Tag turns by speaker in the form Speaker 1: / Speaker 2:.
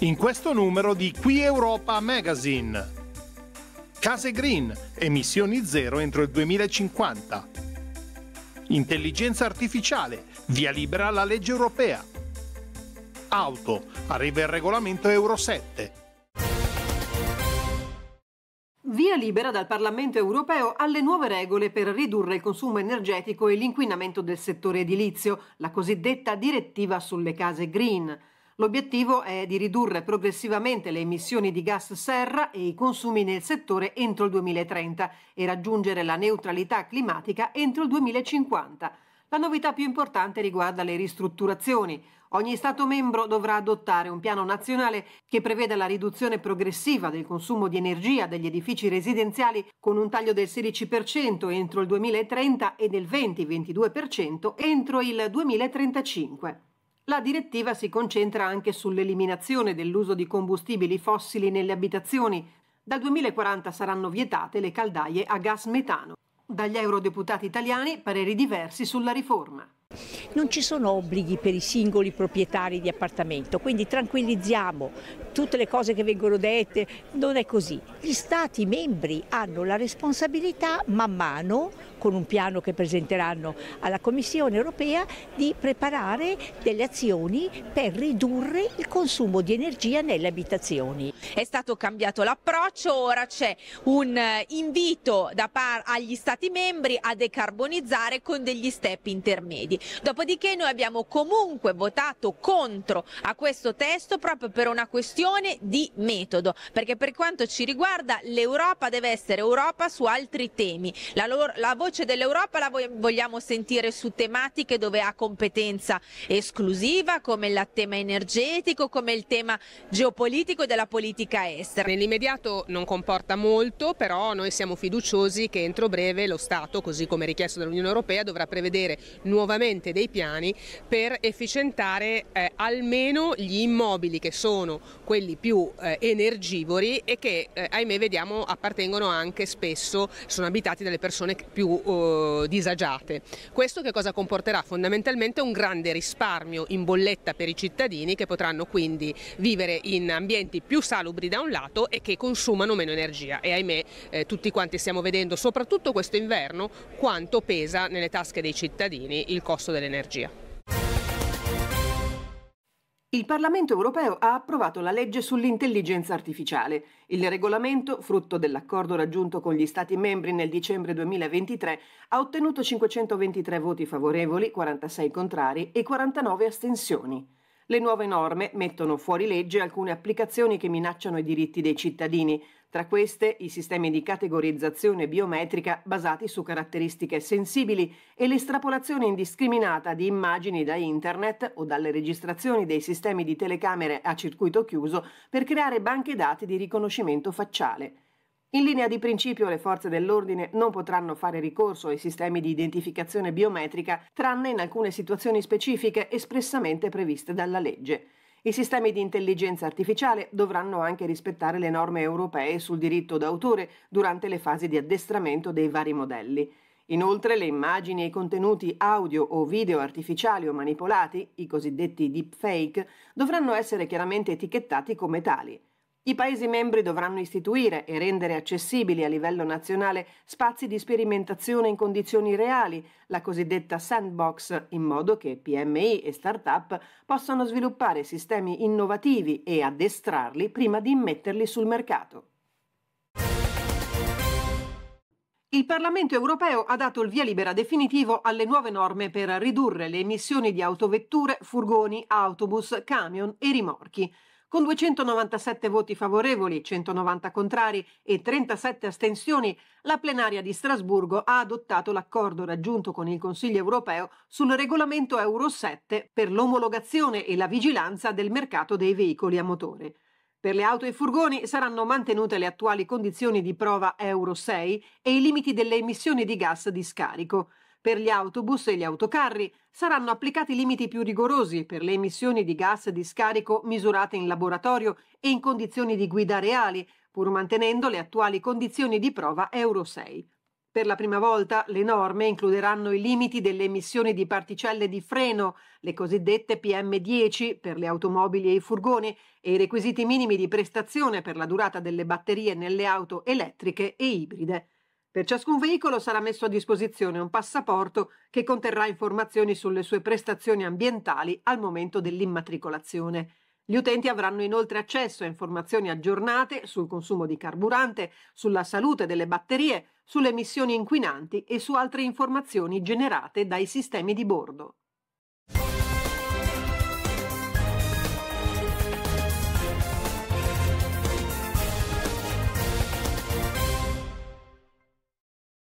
Speaker 1: in questo numero di Qui Europa Magazine. Case Green, emissioni zero entro il 2050. Intelligenza artificiale, via libera alla legge europea. Auto, arriva il regolamento Euro 7. Via libera dal Parlamento europeo alle nuove regole per ridurre il consumo energetico e l'inquinamento del settore edilizio, la cosiddetta direttiva sulle case green. L'obiettivo è di ridurre progressivamente le emissioni di gas serra e i consumi nel settore entro il 2030 e raggiungere la neutralità climatica entro il 2050. La novità più importante riguarda le ristrutturazioni. Ogni Stato membro dovrà adottare un piano nazionale che preveda la riduzione progressiva del consumo di energia degli edifici residenziali con un taglio del 16% entro il 2030 e del 20-22% entro il 2035. La direttiva si concentra anche sull'eliminazione dell'uso di combustibili fossili nelle abitazioni. Dal 2040 saranno vietate le caldaie a gas metano. Dagli eurodeputati italiani pareri diversi sulla riforma. Non ci sono obblighi per i singoli proprietari di appartamento, quindi tranquillizziamo tutte le cose che vengono dette, non è così. Gli Stati membri hanno la responsabilità man mano con un piano
Speaker 2: che presenteranno alla Commissione europea, di preparare delle azioni per ridurre il consumo di energia nelle abitazioni. È stato cambiato l'approccio, ora c'è un eh, invito da par agli Stati membri a decarbonizzare con degli step intermedi. Dopodiché noi abbiamo comunque votato contro a questo testo proprio per una questione di metodo, perché per quanto ci riguarda l'Europa deve essere Europa su altri temi. La, loro, la voce dell'Europa la vogliamo sentire su tematiche dove ha competenza esclusiva, come il tema energetico, come il tema geopolitico e della politica estera. Nell'immediato non comporta molto, però noi siamo fiduciosi che entro breve lo Stato, così come richiesto dall'Unione Europea, dovrà prevedere nuovamente dei piani per efficientare eh, almeno gli immobili che sono quelli più eh, energivori e che, eh, ahimè, vediamo appartengono anche spesso, sono abitati dalle persone più eh, disagiate. Questo che cosa comporterà? Fondamentalmente un grande risparmio in bolletta per i cittadini che potranno quindi vivere in ambienti più salubri da un lato e che consumano meno energia e ahimè eh, tutti quanti stiamo vedendo, soprattutto questo inverno, quanto pesa nelle tasche dei cittadini il costo dell'energia.
Speaker 1: Il Parlamento europeo ha approvato la legge sull'intelligenza artificiale. Il regolamento, frutto dell'accordo raggiunto con gli Stati membri nel dicembre 2023, ha ottenuto 523 voti favorevoli, 46 contrari e 49 astensioni. Le nuove norme mettono fuori legge alcune applicazioni che minacciano i diritti dei cittadini, tra queste i sistemi di categorizzazione biometrica basati su caratteristiche sensibili e l'estrapolazione indiscriminata di immagini da internet o dalle registrazioni dei sistemi di telecamere a circuito chiuso per creare banche dati di riconoscimento facciale. In linea di principio le forze dell'ordine non potranno fare ricorso ai sistemi di identificazione biometrica tranne in alcune situazioni specifiche espressamente previste dalla legge. I sistemi di intelligenza artificiale dovranno anche rispettare le norme europee sul diritto d'autore durante le fasi di addestramento dei vari modelli. Inoltre le immagini e i contenuti audio o video artificiali o manipolati, i cosiddetti deepfake, dovranno essere chiaramente etichettati come tali. I Paesi membri dovranno istituire e rendere accessibili a livello nazionale spazi di sperimentazione in condizioni reali, la cosiddetta sandbox, in modo che PMI e start-up possano sviluppare sistemi innovativi e addestrarli prima di metterli sul mercato. Il Parlamento europeo ha dato il via libera definitivo alle nuove norme per ridurre le emissioni di autovetture, furgoni, autobus, camion e rimorchi. Con 297 voti favorevoli, 190 contrari e 37 astensioni, la plenaria di Strasburgo ha adottato l'accordo raggiunto con il Consiglio europeo sul regolamento Euro 7 per l'omologazione e la vigilanza del mercato dei veicoli a motore. Per le auto e furgoni saranno mantenute le attuali condizioni di prova Euro 6 e i limiti delle emissioni di gas di scarico. Per gli autobus e gli autocarri saranno applicati limiti più rigorosi per le emissioni di gas di scarico misurate in laboratorio e in condizioni di guida reali, pur mantenendo le attuali condizioni di prova Euro 6. Per la prima volta le norme includeranno i limiti delle emissioni di particelle di freno, le cosiddette PM10 per le automobili e i furgoni e i requisiti minimi di prestazione per la durata delle batterie nelle auto elettriche e ibride. Per ciascun veicolo sarà messo a disposizione un passaporto che conterrà informazioni sulle sue prestazioni ambientali al momento dell'immatricolazione. Gli utenti avranno inoltre accesso a informazioni aggiornate sul consumo di carburante, sulla salute delle batterie, sulle emissioni inquinanti e su altre informazioni generate dai sistemi di bordo.